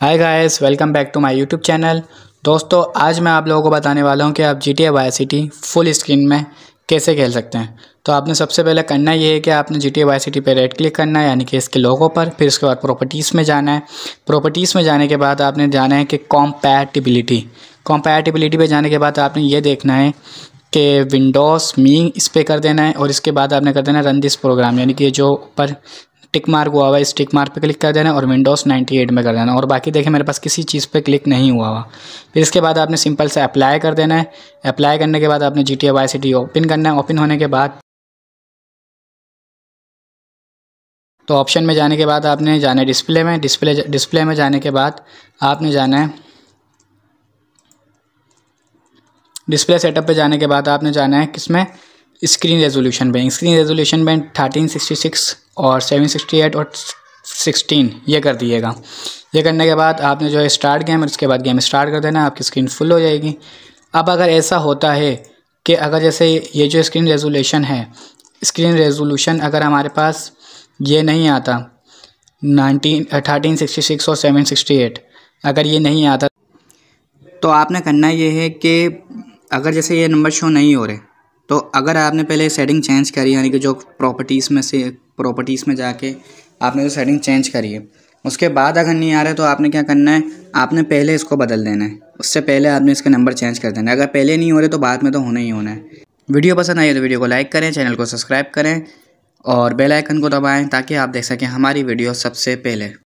hi guys welcome back to my YouTube channel दोस्तों आज मैं आप लोगों को बताने वाला हूं कि आप G T Vice City full screen में कैसे खेल सकते हैं तो आपने सबसे पहले करना ये है कि आपने जी टी वाई सिटी पर रेड क्लिक करना है यानी कि इसके लोगों पर फिर उसके बाद प्रॉपर्टीज़ में जाना है प्रॉपर्टीज़ में जाने के बाद आपने जाना है कि कॉम्पैटिबिलिटी कॉम्पैटिबिलिटी पर जाने के बाद आपने ये देखना है कि विंडोज़ मी इस पर कर देना है और इसके बाद आपने कर देना है रन दिस प्रोग्राम यानी कि जो ऊपर टिक मार्क हुआ हुआ इस टिक मार्क पे क्लिक कर देना और विंडोज़ 98 में कर देना और बाकी देखें मेरे पास किसी चीज़ पे क्लिक नहीं हुआ हुआ फिर इसके बाद आपने सिंपल से अप्लाई कर देना है अप्लाई करने के बाद आपने G T Y C open करना है ओपन होने के बाद तो ऑप्शन में जाने के बाद आपने जाना है डिस्प्ले में डिस्प्ले डिस्प्ले में जाने के बाद आपने जाना है डिस्प्ले सेटअप पे जाने के बाद आपने जाना है किसमें screen resolution band screen resolution band thirteen sixty six और सेवन सिक्सटी एट और सिक्सटीन ये कर दिएगा ये करने के बाद आपने जो है स्टार्ट गेम और उसके बाद गेम स्टार्ट कर देना आपकी स्क्रीन फुल हो जाएगी अब अगर ऐसा होता है कि अगर जैसे ये जो स्क्रीन रेजोल्यूशन है स्क्रीन रेजोल्यूशन अगर हमारे पास ये नहीं आता नाइनटीन थर्टीन सिक्सटी सिक्स और सेवन सिक्सटी एट अगर ये नहीं आता तो आपने करना ये है कि अगर जैसे ये नंबर शो नहीं हो रहे तो अगर आपने पहले सेटिंग चेंज करी यानी कि जो प्रॉपर्टीज़ में से प्रॉपर्टीज़ में जाके आपने जो सेटिंग चेंज करी है उसके बाद अगर नहीं आ रहा है तो आपने क्या करना है आपने पहले इसको बदल देना है उससे पहले आपने इसका नंबर चेंज कर देना है अगर पहले नहीं हो रहे तो बाद में तो होना ही होना है वीडियो पसंद आई है तो वीडियो को लाइक करें चैनल को सब्सक्राइब करें और बेल आइकन को दबाएं ताकि आप देख सकें हमारी वीडियो सबसे पहले